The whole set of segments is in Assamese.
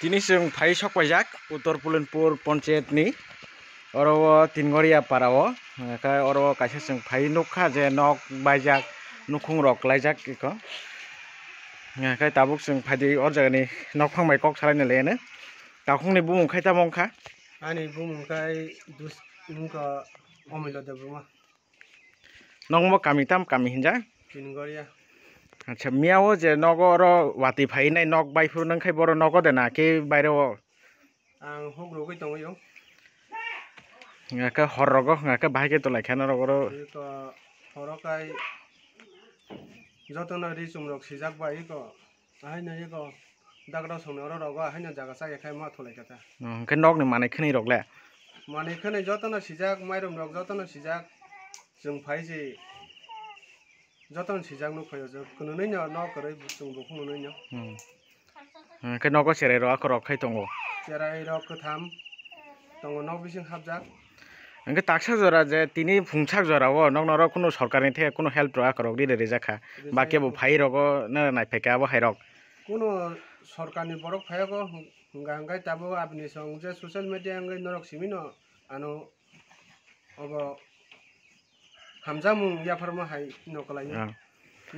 তিনি চং ভাই সকাইজাক উত্তর পুলনপুর পঞ্চায়েত নি অরব তিনগড়িয়া পারাও একা অরব কাছে চং ভাই নুখা যে নক বাইজাক নুখুং রকলাইজাক কিক একা তাবুক চং ভাই অর জায়গা নকফং মাই কক সালাইনে লেনে দাখংনি বুম উখাই তা মংখা আনি বুম উখাই দুস মুংকা অমিল দেব নংম কামি তাম কামি হিনজা তিনগড়িয়া আচ্ছা মিয়াও যে নগর ওয়াতি ফাই নাই নগ বাইফু নং খাই বড় নগ দে না কে বাইরে আং হগ্রগই দং ইয়ং ngaকে হরগ ngaকে ভাইকে তো লাইখান রগর তো হরকাই যতন রি চুমরক সিজাক বাই ক আই না ই ক দাগড়া সোনর রগ আই না জাগা সাগে খাই মা থলাই কথা কে নগ নি মানে খনি রগলা মানে খনি যতন সিজাক মাইরম রগ যতন সিজাক जों फाय जे যতন সিজাং নো খয়জ কোনো নই ন করে বুচং বখন নই ন হুম কে নগ সেরাই র আক রক খাই তঙ্গ সেরাই র ক থাম তঙ্গ নগ বিসিং হাব যা এঙ্গে তাকসা জরা যে তিনি ফুংছাক জরা ও নগ নর কোনো সরকারি থেকে কোনো হেল্প র আক রক দি রে জাখা বাকি বো ভাই রগ না নাই ফেকা বো হাইরক কোনো সরকারি বড় ফায়গ গাঙ্গাই তাবো আপনি সঙ্গে সোশ্যাল মিডিয়া গঙ্গাই নরক সিমিন আনো অব হামজা মুং ইয়া ফার্মা হাই নকলাই না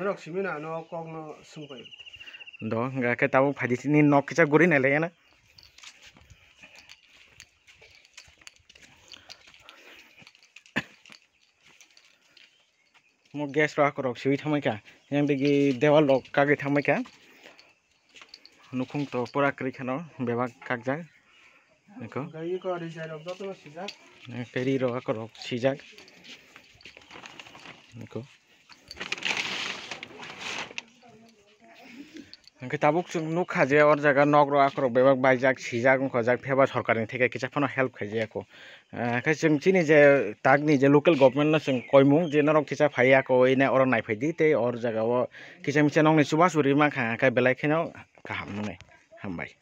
নক সিমি না ন ক ন সুং পাই দ গাকে তাবু ফাদি তিনি নক কিচা গরি না লাগে না মো গ্যাস রাখ রক সিবি থামাইকা এং দেগি দেওয়াল লক কাগে থামাইকা নুখুং তো পরা ক্রিখান বেবা কাকজাক দেখো গাই কো রিসাই রক যত সিজাক ফেরি রক রক সিজাক हंखे ताबुक नु खाजे और जगह नग्रो आक्रक बेबाक बाइजाक सिजाक खजाक फेबा सरकार थेके किसाफानो हेल्प खाजे खाय जों चिनि जे तागनि जे लोकल गभर्नमेन्ट न जों कयमु जे नर किसा को इन्हें और नायफाइदि ते और जगह किसा मिसा नंनि सुबा सुरि मा खाखाय बेलायखेनाव गाहाम हम भाई